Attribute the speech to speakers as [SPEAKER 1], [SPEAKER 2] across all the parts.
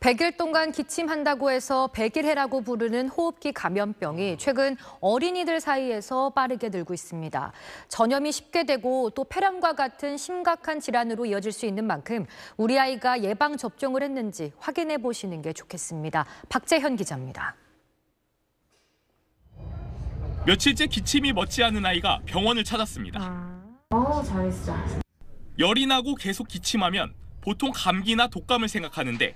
[SPEAKER 1] 100일 동안 기침한다고 해서 백일해라고 부르는 호흡기 감염병이 최근 어린이들 사이에서 빠르게 늘고 있습니다. 전염이 쉽게 되고 또 폐렴과 같은 심각한 질환으로 이어질 수 있는 만큼 우리 아이가 예방 접종을 했는지 확인해 보시는 게 좋겠습니다. 박재현 기자입니다.
[SPEAKER 2] 며칠째 기침이 멎지 않은 아이가 병원을 찾았습니다. 어, 잘했어. 열이 나고 계속 기침하면 보통 감기나 독감을 생각하는데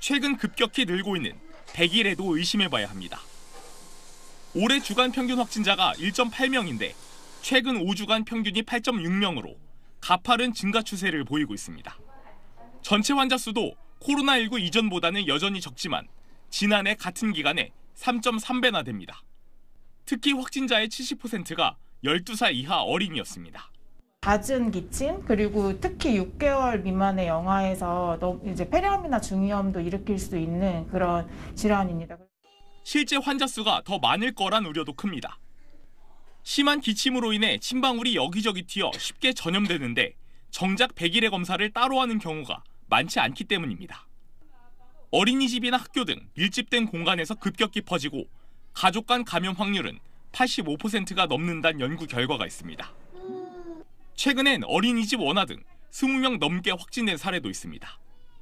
[SPEAKER 2] 최근 급격히 늘고 있는 100일에도 의심해봐야 합니다. 올해 주간 평균 확진자가 1.8명인데 최근 5주간 평균이 8.6명으로 가파른 증가 추세를 보이고 있습니다. 전체 환자 수도 코로나19 이전보다는 여전히 적지만 지난해 같은 기간에 3.3배나 됩니다. 특히 확진자의 70%가 12살 이하 어린이였습니다.
[SPEAKER 3] 잦은 기침 그리고 특히 6개월 미만의 영아에서 이제 폐렴이나 중이염도 일으킬 수 있는 그런 질환입니다.
[SPEAKER 2] 실제 환자 수가 더 많을 거란 우려도 큽니다. 심한 기침으로 인해 침방울이 여기저기 튀어 쉽게 전염되는데 정작 100일의 검사를 따로 하는 경우가 많지 않기 때문입니다. 어린이집이나 학교 등 밀집된 공간에서 급격히 퍼지고 가족 간 감염 확률은 85%가 넘는다는 연구 결과가 있습니다. 최근엔 어린이집 원화 등 20명 넘게 확진된 사례도 있습니다.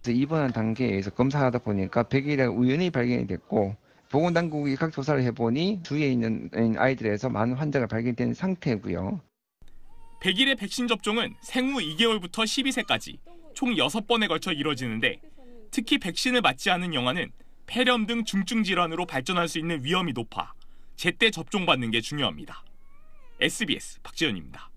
[SPEAKER 4] 이번 단계에서 검사하다 보니까 100일에 우연히 발견이 됐고 보건당국이 각 조사를 해보니 주위에 있는 아이들에서 많은 환자가 발견된 상태고요.
[SPEAKER 2] 100일의 백신 접종은 생후 2개월부터 12세까지 총 6번에 걸쳐 이뤄지는데 특히 백신을 맞지 않은 영아는 폐렴 등 중증 질환으로 발전할 수 있는 위험이 높아 제때 접종받는 게 중요합니다. SBS 박지현입니다.